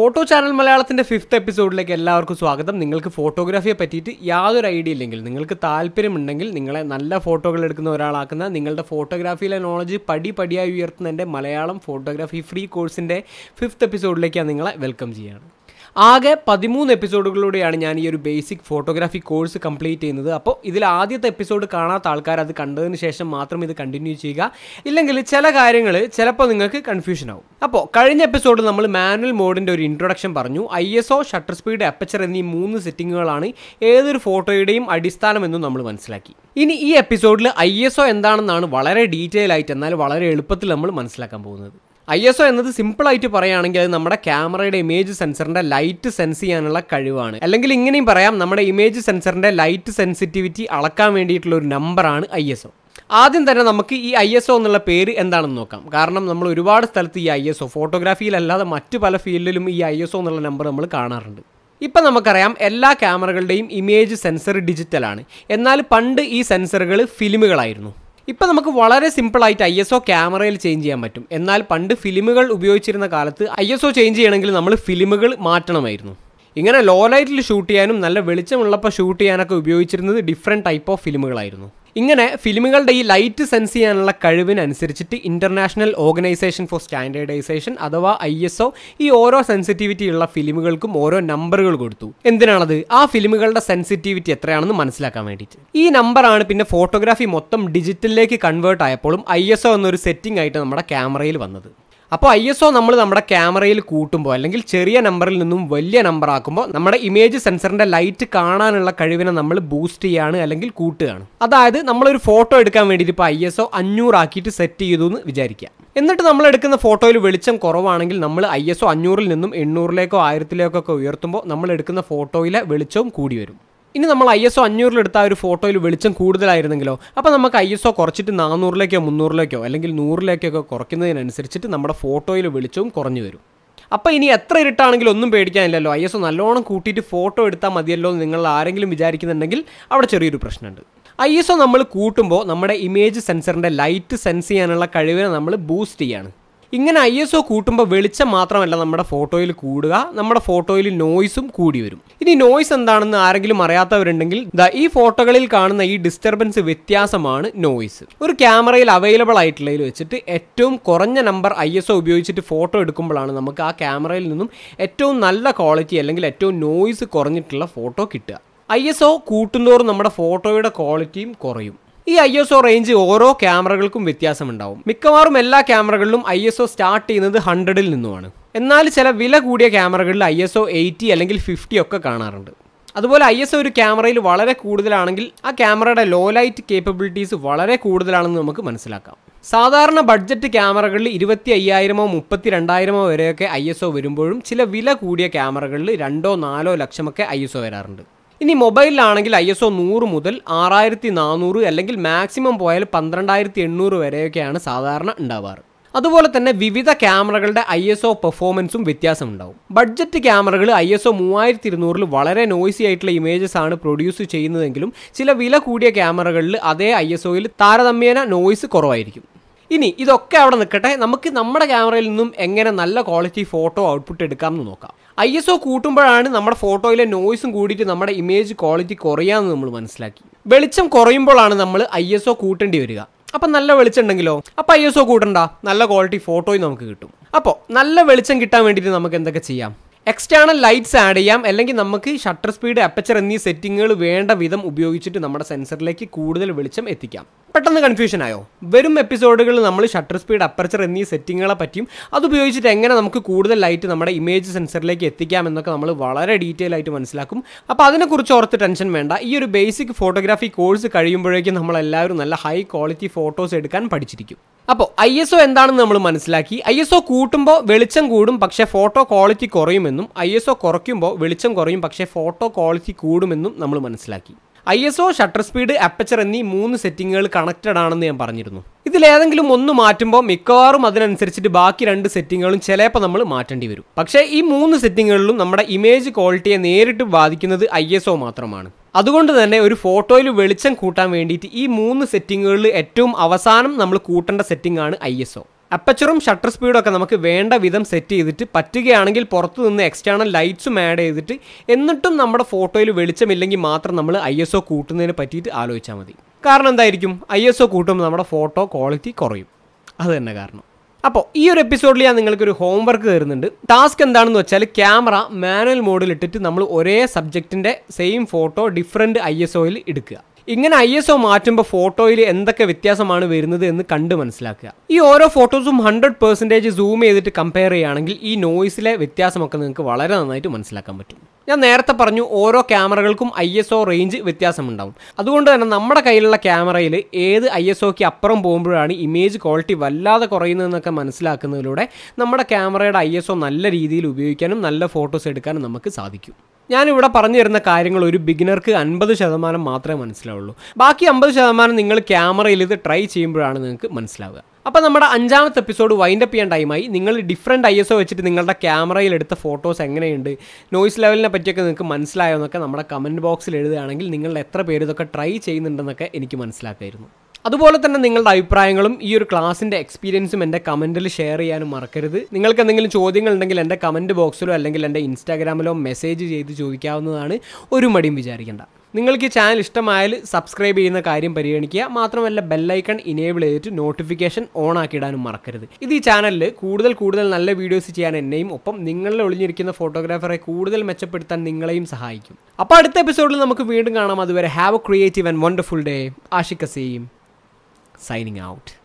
Photo channel മലയാളത്തിൻ്റെ fifth എപ്പിസോഡിലേക്ക് എല്ലാവർക്കും സ്വാഗതം നിങ്ങൾക്ക് ഫോട്ടോഗ്രാഫിയെ പറ്റിയിട്ട് യാതൊരു ഐഡിയ ഇല്ലെങ്കിൽ നിങ്ങൾക്ക് താല്പര്യമുണ്ടെങ്കിൽ നിങ്ങളെ നല്ല ഫോട്ടോകൾ എടുക്കുന്ന ഒരാളാക്കുന്ന നിങ്ങളുടെ ഫോട്ടോഗ്രാഫിയിലെ നോളജ് പടി പടിയായി ഉയർത്തുന്ന എൻ്റെ മലയാളം ഫോട്ടോഗ്രാഫി ഫ്രീ കോഴ്സിൻ്റെ ഫിഫ്ത്ത് എപ്പിസോഡിലേക്കാണ് നിങ്ങളെ വെൽക്കം ചെയ്യുകയാണ് ആകെ പതിമൂന്ന് എപ്പിസോഡുകളിലൂടെയാണ് ഞാൻ ഈ ഒരു ബേസിക് ഫോട്ടോഗ്രാഫി കോഴ്സ് കംപ്ലീറ്റ് ചെയ്യുന്നത് അപ്പോൾ ഇതിൽ ആദ്യത്തെ എപ്പിസോഡ് കാണാത്ത ആൾക്കാർ അത് കണ്ടതിന് ശേഷം മാത്രം ഇത് കണ്ടിന്യൂ ചെയ്യുക ഇല്ലെങ്കിൽ ചില കാര്യങ്ങൾ ചിലപ്പോൾ നിങ്ങൾക്ക് കൺഫ്യൂഷൻ ആവും അപ്പോൾ കഴിഞ്ഞ എപ്പിസോഡിൽ നമ്മൾ മാനുവൽ മോഡിൻ്റെ ഒരു ഇൻട്രൊഡക്ഷൻ പറഞ്ഞു I S O shutter speed aperture എന്നീ മൂന്ന് സെറ്റിങ്ങുകളാണ് ഏതൊരു ഫോട്ടോയുടെയും എന്നും നമ്മൾ മനസ്സിലാക്കി ഇനി ഈ എപ്പിസോഡിൽ ഐ എസ് ഒ എന്താണെന്നാണ് വളരെ ഡീറ്റെയിൽ ആയിട്ട് എന്നാൽ വളരെ എളുപ്പത്തിൽ നമ്മൾ മനസ്സിലാക്കാൻ പോകുന്നത് ഐ എസ് ഒ എന്നത് ആയിട്ട് പറയുകയാണെങ്കിൽ അത് നമ്മുടെ ക്യാമറയുടെ ഇമേജ് സെൻസറിന്റെ ലൈറ്റ് സെൻസ് ചെയ്യാനുള്ള കഴിവാണ് അല്ലെങ്കിൽ ഇങ്ങനെയും പറയാം നമ്മുടെ ഇമേജ് സെൻസറിന്റെ ലൈറ്റ് സെൻസിറ്റിവിറ്റി അളക്കാൻ വേണ്ടിയിട്ടുള്ള ഒരു നമ്പറാണ് ഐ എസ് ഒ ആദ്യം തന്നെ നമുക്ക് ഈ ഐ എസ് ഒ എന്നുള്ള പേര് എന്താണെന്ന് നോക്കാം കാരണം നമ്മൾ ഒരുപാട് സ്ഥലത്ത് ഈ ഐ എസ് ഒ ഫോട്ടോഗ്രാഫിയിലല്ലാതെ മറ്റു പല ഫീൽഡിലും ഈ ഐ എസ് ഒ എന്നുള്ള നമ്പർ നമ്മൾ കാണാറുണ്ട് ഇപ്പം നമുക്കറിയാം എല്ലാ ക്യാമറകളുടെയും ഇമേജ് സെൻസർ ഡിജിറ്റലാണ് എന്നാൽ പണ്ട് ഈ സെൻസറുകൾ ഫിലിമുകളായിരുന്നു ഇപ്പം നമുക്ക് വളരെ സിമ്പിളായിട്ട് ഐ എസ് ഒ ക്യാമറയിൽ ചേഞ്ച് ചെയ്യാൻ പറ്റും എന്നാൽ പണ്ട് ഫിലിമുകൾ ഉപയോഗിച്ചിരുന്ന കാലത്ത് ഐ എസ് ഒ ചേഞ്ച് ചെയ്യണമെങ്കിൽ നമ്മൾ ഫിലിമുകൾ മാറ്റണമായിരുന്നു ഇങ്ങനെ ലോ ലൈറ്റിൽ ഷൂട്ട് ചെയ്യാനും നല്ല വെളിച്ചമുള്ളപ്പോൾ ഷൂട്ട് ചെയ്യാനൊക്കെ ഉപയോഗിച്ചിരുന്നത് ഡിഫറെൻറ്റ് ടൈപ്പ് ഓഫ് ഫിലിമുകളായിരുന്നു ഇങ്ങനെ ഫിലിമുകളുടെ ഈ ലൈറ്റ് സെൻസ് ചെയ്യാനുള്ള കഴിവിനനുസരിച്ചിട്ട് ഇൻ്റർനാഷണൽ ഓർഗനൈസേഷൻ ഫോർ സ്റ്റാൻഡേർഡൈസേഷൻ അഥവാ ഐ എസ് ഒ ഈ ഓരോ സെൻസിറ്റിവിറ്റി ഉള്ള ഫിലിമുകൾക്കും ഓരോ നമ്പറുകൾ കൊടുത്തു എന്തിനാണത് ആ ഫിലിമുകളുടെ സെൻസിറ്റിവിറ്റി എത്രയാണെന്ന് മനസ്സിലാക്കാൻ വേണ്ടിയിട്ട് ഈ നമ്പറാണ് പിന്നെ ഫോട്ടോഗ്രാഫി മൊത്തം ഡിജിറ്റലിലേക്ക് കൺവേർട്ട് ആയപ്പോഴും ഐ എസ് ഒ എന്നൊരു സെറ്റിംഗ് ആയിട്ട് നമ്മുടെ ക്യാമറയിൽ വന്നത് അപ്പോൾ ഐ എസ് ഒ നമ്മൾ നമ്മുടെ ക്യാമറയിൽ കൂട്ടുമ്പോൾ അല്ലെങ്കിൽ ചെറിയ നമ്പറിൽ നിന്നും വലിയ നമ്പർ ആക്കുമ്പോൾ നമ്മുടെ ഇമേജ് സെൻസറിൻ്റെ ലൈറ്റ് കാണാനുള്ള കഴിവിനെ നമ്മൾ ബൂസ്റ്റ് ചെയ്യാണ് അല്ലെങ്കിൽ കൂട്ടുകയാണ് അതായത് നമ്മളൊരു ഫോട്ടോ എടുക്കാൻ വേണ്ടിയിട്ട് ഇപ്പോൾ ഐ എസ് ഒ ആക്കിയിട്ട് സെറ്റ് ചെയ്തു എന്ന് വിചാരിക്കുക എന്നിട്ട് നമ്മൾ എടുക്കുന്ന ഫോട്ടോയിൽ വെളിച്ചം കുറവാണെങ്കിൽ നമ്മൾ ഐ എസ് ഒ അഞ്ഞൂറിൽ നിന്നും എണ്ണൂറിലേക്കോ ആയിരത്തിലേക്കോ ഒക്കെ ഉയർത്തുമ്പോൾ നമ്മൾ എടുക്കുന്ന ഫോട്ടോയിലെ വെളിച്ചവും കൂടി വരും ഇനി നമ്മൾ ഐ എസ് ഒ അഞ്ഞൂറിലെടുത്ത ആ ഒരു ഫോട്ടോയിൽ വെളിച്ചം കൂടുതലായിരുന്നെങ്കിലോ അപ്പോൾ നമുക്ക് ഐ എസ് ഒ കുറച്ചിട്ട് നാനൂറിലേക്കോ മുന്നൂറിലേക്കോ അല്ലെങ്കിൽ നൂറിലേക്കൊക്കെ കുറയ്ക്കുന്നതിനനുസരിച്ചിട്ട് നമ്മുടെ ഫോട്ടോയിൽ വെളിച്ചവും കുറഞ്ഞു വരും അപ്പോൾ ഇനി എത്ര ഇരുട്ടാണെങ്കിലും ഒന്നും പേടിക്കാനില്ലല്ലോ ഐ എസ് ഒ നല്ലോണം കൂട്ടിയിട്ട് ഫോട്ടോ എടുത്താൽ മതിയല്ലോ എന്ന് നിങ്ങൾ ആരെങ്കിലും വിചാരിക്കുന്നുണ്ടെങ്കിൽ അവിടെ ചെറിയൊരു പ്രശ്നമുണ്ട് ഐ എസ് ഒ നമ്മൾ കൂട്ടുമ്പോൾ നമ്മുടെ ഇമേജ് സെൻസറിൻ്റെ ലൈറ്റ് സെൻസ് ചെയ്യാനുള്ള കഴിവിനെ നമ്മൾ ബൂസ്റ്റ് ചെയ്യുകയാണ് ഇങ്ങനെ ഐ എസ് ഒ കൂട്ടുമ്പോൾ വെളിച്ചം മാത്രമല്ല നമ്മുടെ ഫോട്ടോയിൽ കൂടുക നമ്മുടെ ഫോട്ടോയിൽ നോയ്സും കൂടി വരും ഇനി നോയ്സ് എന്താണെന്ന് ആരെങ്കിലും അറിയാത്തവരുണ്ടെങ്കിൽ ഈ ഫോട്ടോകളിൽ കാണുന്ന ഈ ഡിസ്റ്റർബൻസ് വ്യത്യാസമാണ് നോയ്സ് ഒരു ക്യാമറയിൽ അവൈലബിൾ ആയിട്ടുള്ളതിൽ വെച്ചിട്ട് ഏറ്റവും കുറഞ്ഞ നമ്പർ ഐ എസ് ഒ ഉപയോഗിച്ചിട്ട് ഫോട്ടോ എടുക്കുമ്പോഴാണ് നമുക്ക് ആ ക്യാമറയിൽ നിന്നും ഏറ്റവും നല്ല ക്വാളിറ്റി അല്ലെങ്കിൽ ഏറ്റവും നോയ്സ് കുറഞ്ഞിട്ടുള്ള ഫോട്ടോ കിട്ടുക ഐ എസ് ഒ കൂട്ടുന്തോറും നമ്മുടെ ഫോട്ടോയുടെ ക്വാളിറ്റിയും കുറയും ഈ ഐ എസ് ഒ റേഞ്ച് ഓരോ ക്യാമറകൾക്കും വ്യത്യാസമുണ്ടാവും മിക്കവാറും എല്ലാ ക്യാമറകളിലും ഐ എസ് ഒ സ്റ്റാർട്ട് ചെയ്യുന്നത് ഹൺഡ്രഡിൽ നിന്നുമാണ് എന്നാൽ ചില വില കൂടിയ ക്യാമറകളിൽ ഐ എസ് ഒ എയ്റ്റി അല്ലെങ്കിൽ ഫിഫ്റ്റി ഒക്കെ കാണാറുണ്ട് അതുപോലെ ഐ എസ് ഒരു ക്യാമറയിൽ വളരെ കൂടുതലാണെങ്കിൽ ആ ക്യാമറയുടെ ലോ ലൈറ്റ് കേപ്പബിലിറ്റീസ് വളരെ കൂടുതലാണെന്ന് നമുക്ക് മനസ്സിലാക്കാം സാധാരണ ബഡ്ജറ്റ് ക്യാമറകളിൽ ഇരുപത്തി അയ്യായിരമോ മുപ്പത്തി രണ്ടായിരമോ വരെയൊക്കെ ഐ എസ് ഒ വരുമ്പോഴും ചില വില കൂടിയ ക്യാമറകളിൽ രണ്ടോ നാലോ ലക്ഷമൊക്കെ ഐ എസ് ഒ വരാറുണ്ട് ഇനി മൊബൈലിലാണെങ്കിൽ ഐ എസ് ഒ നൂറ് മുതൽ ആറായിരത്തി നാനൂറ് അല്ലെങ്കിൽ മാക്സിമം പോയാൽ പന്ത്രണ്ടായിരത്തി എണ്ണൂറ് വരെയൊക്കെയാണ് സാധാരണ ഉണ്ടാവാറ് അതുപോലെ തന്നെ വിവിധ ക്യാമറകളുടെ ഐ എസ് ഒ പെർഫോമൻസും വ്യത്യാസമുണ്ടാവും ബഡ്ജറ്റ് ക്യാമറകൾ ഐ എസ് ഒ മൂവായിരത്തി ഇരുന്നൂറിൽ വളരെ നോയ്സി ആയിട്ടുള്ള ഇമേജസ് ആണ് പ്രൊഡ്യൂസ് ചെയ്യുന്നതെങ്കിലും ചില വില കൂടിയ ക്യാമറകളിൽ അതേ ഐ എസ് ഒയിൽ താരതമ്യേന നോയ്സ് കുറവായിരിക്കും ഇനി ഇതൊക്കെ അവിടെ നിൽക്കട്ടെ നമുക്ക് നമ്മുടെ ക്യാമറയിൽ നിന്നും എങ്ങനെ നല്ല ക്വാളിറ്റി ഫോട്ടോ ഔട്ട്പുട്ട് എടുക്കാം എന്ന് നോക്കാം ഐ എസ് ഒ കൂട്ടുമ്പോഴാണ് നമ്മുടെ ഫോട്ടോയിലെ നോയ്സും കൂടിയിട്ട് നമ്മുടെ ഇമേജ് ക്വാളിറ്റി കുറയാമെന്ന് നമ്മൾ മനസ്സിലാക്കി വെളിച്ചം കുറയുമ്പോഴാണ് നമ്മൾ ഐ എസ് ഒ കൂട്ടേണ്ടി വരിക അപ്പം നല്ല വെളിച്ചം ഉണ്ടെങ്കിലോ അപ്പം ഐ എസ് ഒ കൂട്ടണ്ട നല്ല ക്വാളിറ്റി ഫോട്ടോയും നമുക്ക് കിട്ടും അപ്പോൾ നല്ല വെളിച്ചം കിട്ടാൻ വേണ്ടിയിട്ട് നമുക്ക് എന്തൊക്കെ ചെയ്യാം എക്സ്റ്റേണൽ ലൈറ്റ്സ് ആഡ് ചെയ്യാം അല്ലെങ്കിൽ നമുക്ക് ഷട്ടർ സ്പീഡ് അപ്പച്ചർ എന്നീ സെറ്റിങ്ങുകൾ വേണ്ട വിധം ഉപയോഗിച്ചിട്ട് നമ്മുടെ സെൻസറിലേക്ക് കൂടുതൽ വെളിച്ചം എത്തിക്കാം പെട്ടെന്ന് കൺഫ്യൂഷൻ ആയോ വരും എപ്പിസോഡുകളിൽ നമ്മൾ ഷട്ടർ സ്പീഡ് അപ്പർച്ചർ എന്നീ സെറ്റിങ്ങുകളെ പറ്റിയും അതുപയോഗിച്ചിട്ട് എങ്ങനെ നമുക്ക് കൂടുതൽ ലൈറ്റ് നമ്മുടെ ഇമേജ് സെൻസറിലേക്ക് എത്തിക്കാം എന്നൊക്കെ നമ്മൾ വളരെ ഡീറ്റെയിൽ ആയിട്ട് മനസ്സിലാക്കും അപ്പോൾ അതിനെക്കുറിച്ച് ഓർത്ത് ടെൻഷൻ വേണ്ട ഈ ഒരു ബേസിക് ഫോട്ടോഗ്രാഫി കോഴ്സ് കഴിയുമ്പോഴേക്കും നമ്മളെല്ലാവരും നല്ല ഹൈ ക്വാളിറ്റി ഫോട്ടോസ് എടുക്കാൻ പഠിച്ചിരിക്കും അപ്പോൾ ഐ എസ് ഒ എന്താണെന്ന് നമ്മൾ മനസ്സിലാക്കി ഐ എസ് ഒ കൂട്ടുമ്പോൾ വെളിച്ചം കൂടും പക്ഷേ ഫോട്ടോ ക്വാളിറ്റി കുറയുമെന്നും ഐ എസ് ഒ കുറയ്ക്കുമ്പോൾ വെളിച്ചം കുറയും പക്ഷേ ഫോട്ടോ ക്വാളിറ്റി കൂടുമെന്നും നമ്മൾ മനസ്സിലാക്കി I S O shutter speed aperture എന്നീ മൂന്ന് സെറ്റിങ്ങുകൾ കണക്റ്റഡ് ആണെന്ന് ഞാൻ പറഞ്ഞിരുന്നു ഇതിലേതെങ്കിലും ഒന്ന് മാറ്റുമ്പോൾ മിക്കവാറും അതിനനുസരിച്ചിട്ട് ബാക്കി രണ്ട് സെറ്റിങ്ങുകളും ചിലപ്പോൾ നമ്മൾ മാറ്റേണ്ടി വരും പക്ഷേ ഈ മൂന്ന് സെറ്റിങ്ങുകളിലും നമ്മുടെ ഇമേജ് ക്വാളിറ്റിയെ നേരിട്ട് ബാധിക്കുന്നത് ഐ എസ് ഒ മാത്രമാണ് അതുകൊണ്ട് തന്നെ ഒരു ഫോട്ടോയിൽ വെളിച്ചം കൂട്ടാൻ വേണ്ടിയിട്ട് ഈ മൂന്ന് സെറ്റിങ്ങുകളിൽ ഏറ്റവും അവസാനം നമ്മൾ കൂട്ടേണ്ട സെറ്റിംഗ് ആണ് ഐ എസ് ഒ അപ്പച്ചറും ഷട്ടർ സ്പീഡും ഒക്കെ നമുക്ക് വേണ്ട വിധം സെറ്റ് ചെയ്തിട്ട് പറ്റുകയാണെങ്കിൽ പുറത്തു നിന്ന് എക്സ്റ്റേണൽ ലൈറ്റ്സും ആഡ് ചെയ്തിട്ട് എന്നിട്ടും നമ്മുടെ ഫോട്ടോയിൽ വെളിച്ചമില്ലെങ്കിൽ മാത്രം നമ്മൾ ഐ എസ് ഒ കൂട്ടുന്നതിനെ പറ്റിയിട്ട് ആലോചിച്ചാൽ മതി കാരണം എന്തായിരിക്കും ഐ എസ് ഒ കൂട്ടുമ്പോൾ നമ്മുടെ ഫോട്ടോ ക്വാളിറ്റി കുറയും അത് തന്നെ കാരണം അപ്പോൾ ഈ ഒരു എപ്പിസോഡിൽ ഞാൻ നിങ്ങൾക്കൊരു ഹോം വർക്ക് തരുന്നുണ്ട് ടാസ്ക് എന്താണെന്ന് വെച്ചാൽ ക്യാമറ മാനുവൽ മോഡിൽ ഇട്ടിട്ട് നമ്മൾ ഒരേ സബ്ജക്റ്റിൻ്റെ same photo different I S ഒയിൽ എടുക്കുക ഇങ്ങനെ ഐ എസ് ഒ മാറ്റുമ്പോൾ ഫോട്ടോയിൽ എന്തൊക്കെ വ്യത്യാസമാണ് വരുന്നത് എന്ന് കണ്ട് മനസ്സിലാക്കുക ഈ ഓരോ ഫോട്ടോസും ഹൺഡ്രഡ് പെർസെൻറ്റേജ് സൂം ചെയ്തിട്ട് കമ്പയർ ചെയ്യുകയാണെങ്കിൽ ഈ നോയിസിലെ വ്യത്യാസമൊക്കെ നിങ്ങൾക്ക് വളരെ നന്നായിട്ട് മനസ്സിലാക്കാൻ പറ്റും ഞാൻ നേരത്തെ പറഞ്ഞു ഓരോ ക്യാമറകൾക്കും ഐ എസ് ഒ റേഞ്ച് വ്യത്യാസമുണ്ടാവും അതുകൊണ്ട് തന്നെ നമ്മുടെ കയ്യിലുള്ള ക്യാമറയിൽ ഏത് ഐ എസ് ഒക്ക് അപ്പുറം പോകുമ്പോഴാണ് ഇമേജ് ക്വാളിറ്റി വല്ലാതെ കുറയുന്നതെന്നൊക്കെ മനസ്സിലാക്കുന്നതിലൂടെ നമ്മുടെ ക്യാമറയുടെ ഐ എസ് ഒ നല്ല രീതിയിൽ ഉപയോഗിക്കാനും നല്ല ഫോട്ടോസ് എടുക്കാനും നമുക്ക് സാധിക്കും ഞാനിവിടെ പറഞ്ഞു തരുന്ന കാര്യങ്ങൾ ഒരു ബിഗിനർക്ക് അൻപത് ശതമാനം മാത്രമേ മനസ്സിലാവുള്ളൂ ബാക്കി അമ്പത് ശതമാനം നിങ്ങൾ ക്യാമറയിൽ ഇത് ട്രൈ ചെയ്യുമ്പോഴാണ് നിങ്ങൾക്ക് മനസ്സിലാവുക അപ്പോൾ നമ്മുടെ അഞ്ചാമത്തെ എപ്പിസോഡ് വൈൻഡ് അപ്പ് ചെയ്യാൻ ടൈമായി നിങ്ങൾ ഡിഫറെൻറ്റ് ഐ എസ് ഒ വെച്ചിട്ട് നിങ്ങളുടെ ക്യാമറയിൽ എടുത്ത ഫോട്ടോസ് എങ്ങനെയുണ്ട് നോയ്സ് ലെവലിനെ പറ്റിയൊക്കെ നിങ്ങൾക്ക് മനസ്സിലായോ എന്നൊക്കെ നമ്മുടെ കമൻറ്റ് ബോക്സിൽ എഴുതുകയാണെങ്കിൽ നിങ്ങൾ എത്ര പേര് ഇതൊക്കെ ട്രൈ ചെയ്യുന്നുണ്ടെന്നൊക്കെ എനിക്ക് മനസ്സിലാക്കായിരുന്നു അതുപോലെ തന്നെ നിങ്ങളുടെ അഭിപ്രായങ്ങളും ഈ ഒരു ക്ലാസ്സിൻ്റെ എക്സ്പീരിയൻസും എൻ്റെ കമൻറ്റിൽ ഷെയർ ചെയ്യാനും മറക്കരുത് നിങ്ങൾക്ക് എന്തെങ്കിലും ചോദ്യങ്ങൾ ഉണ്ടെങ്കിൽ എൻ്റെ കമൻറ്റ് ബോക്സിലോ അല്ലെങ്കിൽ എൻ്റെ ഇൻസ്റ്റാഗ്രാമിലോ മെസ്സേജ് ചെയ്ത് ചോദിക്കാവുന്നതാണ് ഒരു മടിയും വിചാരിക്കേണ്ട നിങ്ങൾക്ക് ഈ ചാനൽ ഇഷ്ടമായാൽ സബ്സ്ക്രൈബ് ചെയ്യുന്ന കാര്യം പരിഗണിക്കുക മാത്രമല്ല ബെല്ലൈക്കൺ ഇനേബിൾ ചെയ്തിട്ട് നോട്ടിഫിക്കേഷൻ ഓൺ ആക്കിയിടാനും മറക്കരുത് ഇത് ഈ ചാനലിൽ കൂടുതൽ കൂടുതൽ നല്ല വീഡിയോസ് ചെയ്യാൻ എന്നെയും ഒപ്പം നിങ്ങളിൽ ഒളിഞ്ഞിരിക്കുന്ന ഫോട്ടോഗ്രാഫറെ കൂടുതൽ മെച്ചപ്പെടുത്താൻ നിങ്ങളെയും സഹായിക്കും അപ്പോൾ അടുത്ത എപ്പിസോഡിൽ നമുക്ക് വീണ്ടും കാണാം അതുവരെ have a creative and wonderful day Ashiq signing out.